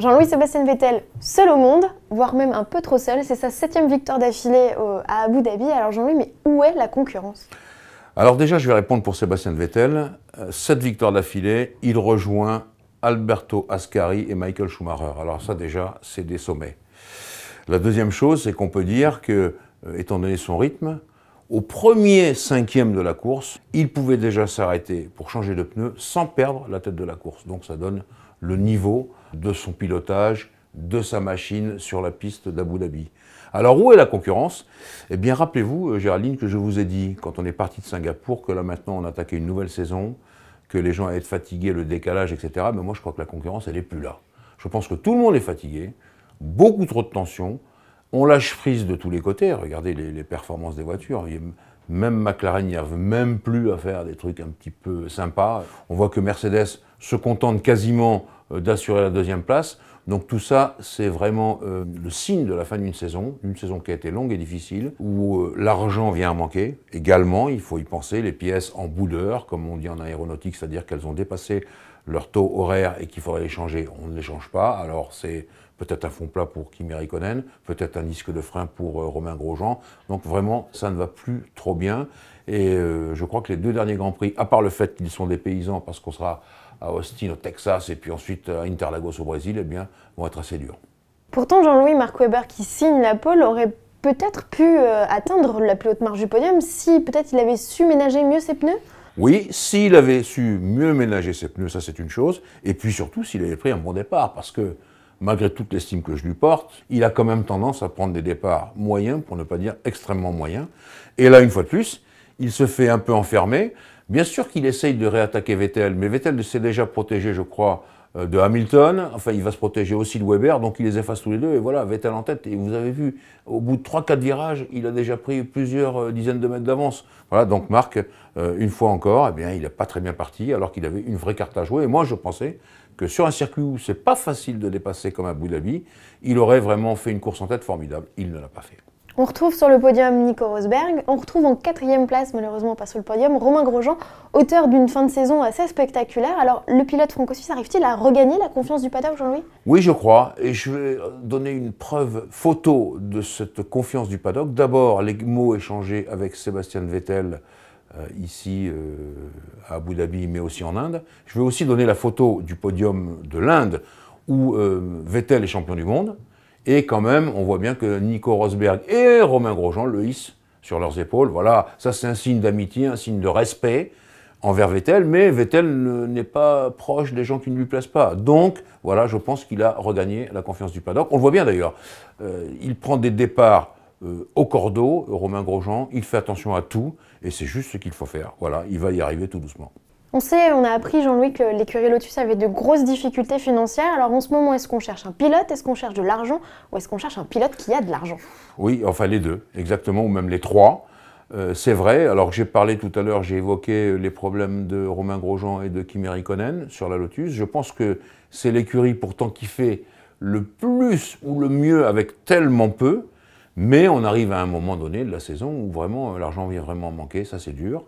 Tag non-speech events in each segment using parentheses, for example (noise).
Jean-Louis Sébastien Vettel, seul au monde, voire même un peu trop seul, c'est sa septième victoire d'affilée à Abu Dhabi. Alors Jean-Louis, mais où est la concurrence Alors déjà, je vais répondre pour Sébastien Vettel. Euh, sept victoires d'affilée, il rejoint Alberto Ascari et Michael Schumacher. Alors ça déjà, c'est des sommets. La deuxième chose, c'est qu'on peut dire que, euh, étant donné son rythme, au premier cinquième de la course, il pouvait déjà s'arrêter pour changer de pneu sans perdre la tête de la course. Donc ça donne le niveau de son pilotage, de sa machine sur la piste d'Abu Dhabi. Alors où est la concurrence Eh bien rappelez-vous, euh, Géraldine, que je vous ai dit quand on est parti de Singapour que là maintenant on attaquait une nouvelle saison, que les gens allaient être fatigués, le décalage, etc. Mais moi je crois que la concurrence, elle n'est plus là. Je pense que tout le monde est fatigué, beaucoup trop de tension, on lâche prise de tous les côtés, regardez les, les performances des voitures. Même McLaren n'y arrive même plus à faire des trucs un petit peu sympas. On voit que Mercedes se contente quasiment euh, d'assurer la deuxième place. Donc tout ça, c'est vraiment euh, le signe de la fin d'une saison, d'une saison qui a été longue et difficile, où euh, l'argent vient à manquer. Également, il faut y penser, les pièces en bout comme on dit en aéronautique, c'est-à-dire qu'elles ont dépassé leur taux horaire et qu'il faudrait les changer, on ne les change pas. Alors c'est peut-être un fond plat pour Kimi Räikkönen, peut-être un disque de frein pour Romain Grosjean. Donc vraiment, ça ne va plus trop bien. Et je crois que les deux derniers Grands Prix, à part le fait qu'ils sont des paysans, parce qu'on sera à Austin, au Texas, et puis ensuite à euh, Interlagos au Brésil, eh bien, vont être assez durs. Pourtant, Jean-Louis Marc Weber, qui signe la pole, aurait peut-être pu euh, atteindre la plus haute marge du podium si peut-être il avait su ménager mieux ses pneus oui, s'il avait su mieux ménager ses pneus, ça c'est une chose, et puis surtout s'il avait pris un bon départ, parce que malgré toute l'estime que je lui porte, il a quand même tendance à prendre des départs moyens, pour ne pas dire extrêmement moyens, et là une fois de plus, il se fait un peu enfermer, Bien sûr qu'il essaye de réattaquer Vettel, mais Vettel s'est déjà protégé, je crois, euh, de Hamilton. Enfin, il va se protéger aussi de Weber, donc il les efface tous les deux. Et voilà, Vettel en tête. Et vous avez vu, au bout de 3-4 virages, il a déjà pris plusieurs euh, dizaines de mètres d'avance. Voilà, donc Marc, euh, une fois encore, eh bien, il n'a pas très bien parti, alors qu'il avait une vraie carte à jouer. Et moi, je pensais que sur un circuit où c'est pas facile de dépasser comme à Abu Dhabi, il aurait vraiment fait une course en tête formidable. Il ne l'a pas fait. On retrouve sur le podium Nico Rosberg, on retrouve en quatrième place, malheureusement pas sur le podium, Romain Grosjean, auteur d'une fin de saison assez spectaculaire. Alors, le pilote franco-suisse arrive-t-il à regagner la confiance du paddock, Jean-Louis Oui, je crois, et je vais donner une preuve photo de cette confiance du paddock. D'abord, les mots échangés avec Sébastien Vettel euh, ici euh, à Abu Dhabi, mais aussi en Inde. Je vais aussi donner la photo du podium de l'Inde où euh, Vettel est champion du monde. Et quand même, on voit bien que Nico Rosberg et Romain Grosjean le hissent sur leurs épaules. Voilà, ça c'est un signe d'amitié, un signe de respect envers Vettel, mais Vettel n'est pas proche des gens qui ne lui plaisent pas. Donc, voilà, je pense qu'il a regagné la confiance du paddock. On voit bien d'ailleurs. Euh, il prend des départs euh, au cordeau, Romain Grosjean, il fait attention à tout, et c'est juste ce qu'il faut faire. Voilà, il va y arriver tout doucement. On sait, on a appris, Jean-Louis, que l'écurie Lotus avait de grosses difficultés financières. Alors en ce moment, est-ce qu'on cherche un pilote Est-ce qu'on cherche de l'argent Ou est-ce qu'on cherche un pilote qui a de l'argent Oui, enfin les deux, exactement, ou même les trois. Euh, c'est vrai, alors j'ai parlé tout à l'heure, j'ai évoqué les problèmes de Romain Grosjean et de Kimi Räikkönen sur la Lotus. Je pense que c'est l'écurie pourtant qui fait le plus ou le mieux avec tellement peu, mais on arrive à un moment donné de la saison où vraiment euh, l'argent vient vraiment manquer, ça c'est dur.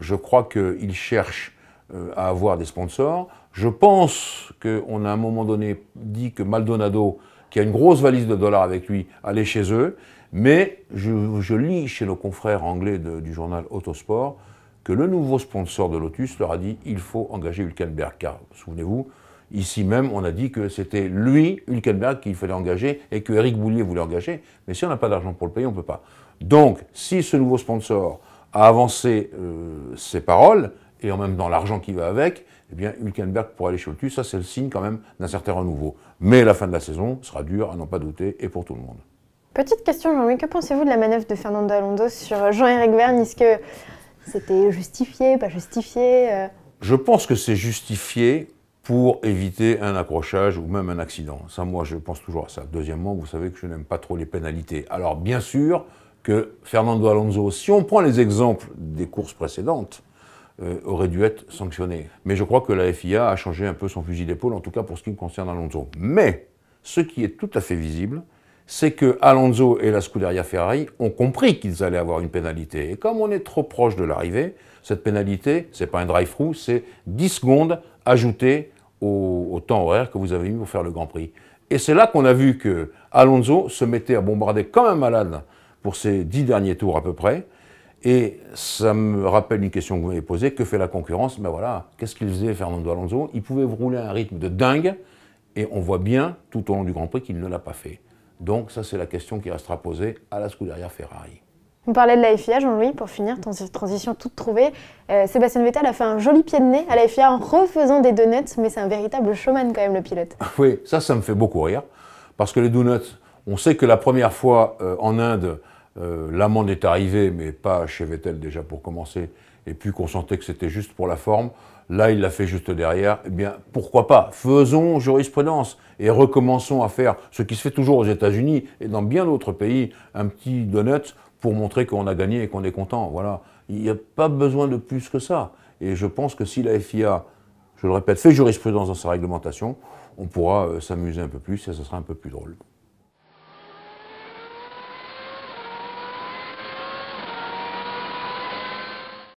Je crois qu'ils cherchent euh, à avoir des sponsors. Je pense qu'on a à un moment donné dit que Maldonado, qui a une grosse valise de dollars avec lui, allait chez eux. Mais je, lis chez nos confrères anglais du journal Autosport que le nouveau sponsor de Lotus leur a dit il faut engager Hülkenberg. Car, souvenez-vous, ici même, on a dit que c'était lui, Hülkenberg, qu'il fallait engager et que Eric Boulier voulait engager. Mais si on n'a pas d'argent pour le payer, on ne peut pas. Donc, si ce nouveau sponsor a avancé euh, ses paroles, et en même temps l'argent qui va avec, eh bien, Hülkenberg pour aller chez Lotus. Ça, c'est le signe quand même d'un certain renouveau. Mais la fin de la saison sera dure, à n'en pas douter, et pour tout le monde. Petite question, Jean-Louis, que pensez-vous de la manœuvre de Fernando Alonso sur Jean-Éric Vergne Est-ce que c'était justifié, pas justifié euh? Je pense que c'est justifié pour éviter un accrochage ou même un accident. Ça, moi, je pense toujours à ça. Deuxièmement, vous savez que je n'aime pas trop les pénalités. Alors, bien sûr que Fernando Alonso, si on prend les exemples des courses précédentes, euh, aurait dû être sanctionné. Mais je crois que la FIA a changé un peu son fusil d'épaule, en tout cas pour ce qui me concerne Alonso. Mais ce qui est tout à fait visible, c'est que Alonso et la Scuderia Ferrari ont compris qu'ils allaient avoir une pénalité. Et comme on est trop proche de l'arrivée, cette pénalité, c'est pas un drive-through, c'est 10 secondes ajoutées au, temps horaire que vous avez mis pour faire le Grand Prix. Et c'est là qu'on a vu que Alonso se mettait à bombarder comme un malade pour ses 10 derniers tours à peu près. Et ça me rappelle une question que vous m'avez posée, que fait la concurrence Mais ben voilà, qu'est-ce qu'il faisait Fernando Alonso Il pouvait rouler à un rythme de dingue, et on voit bien tout au long du Grand Prix qu'il ne l'a pas fait. Donc ça, c'est la question qui restera posée à la Scuderia Ferrari. On parlait de la FIA, Jean-Louis, pour finir, transition toute trouvée. Euh, Sébastien Vettel a fait un joli pied de nez à la FIA en refaisant des donuts, mais c'est un véritable showman quand même, le pilote. (laughs) Oui, ça, ça me fait beaucoup rire, parce que les donuts, on sait que la première fois euh, en Inde, euh, l'amende est arrivée, mais pas chez Vettel déjà pour commencer, et puis qu'on sentait que c'était juste pour la forme. Là, il l'a fait juste derrière. Eh bien, pourquoi pas Faisons jurisprudence et recommençons à faire ce qui se fait toujours aux États-Unis et dans bien d'autres pays, un petit donut pour montrer qu'on a gagné et qu'on est content. Voilà. Il n'y a pas besoin de plus que ça. Et je pense que si la FIA, je le répète, fait jurisprudence dans sa réglementation, on pourra euh, s'amuser un peu plus et ce sera un peu plus drôle.